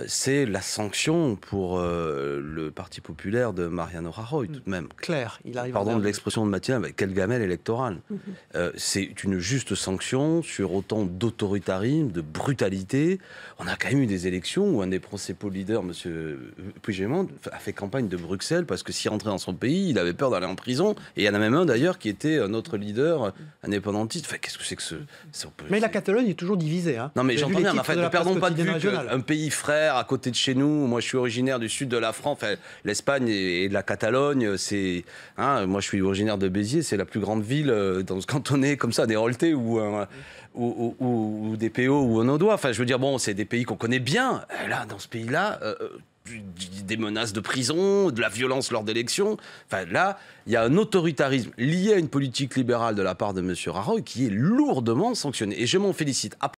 Euh, c'est la sanction pour euh, le Parti populaire de Mariano Rajoy, tout de même. Mm. Claire, il arrive. Pardon de l'expression de Mathieu, mais quelle gamelle électorale. Mm-hmm. Euh, c'est une juste sanction sur autant d'autoritarisme, de brutalité. On a quand même eu des élections où un des principaux leaders, M. Puigdemont, a fait campagne de Bruxelles parce que s'il rentrait dans son pays, il avait peur d'aller en prison. Et il y en a même un d'ailleurs qui était un autre leader mm-hmm. indépendantiste. Enfin, qu'est-ce que c'est que ce. Mm-hmm. Mais la Catalogne est toujours divisée. Hein. Non, mais j'entends bien, en fait, ne perdons pas de vue un pays frère à côté de chez nous. Moi, je suis originaire du sud de la France, l'Espagne et, de la Catalogne. C'est, hein, moi, je suis originaire de Béziers, c'est la plus grande ville euh, dans ce cantonné comme ça, des ou, ou, des PO ou un Enfin, je veux dire, bon, c'est des pays qu'on connaît bien. Là, dans ce pays-là, euh, euh, des menaces de prison, de la violence lors d'élections. Enfin, là, il y a un autoritarisme lié à une politique libérale de la part de M. Raroy qui est lourdement sanctionné. Et je m'en félicite. Après,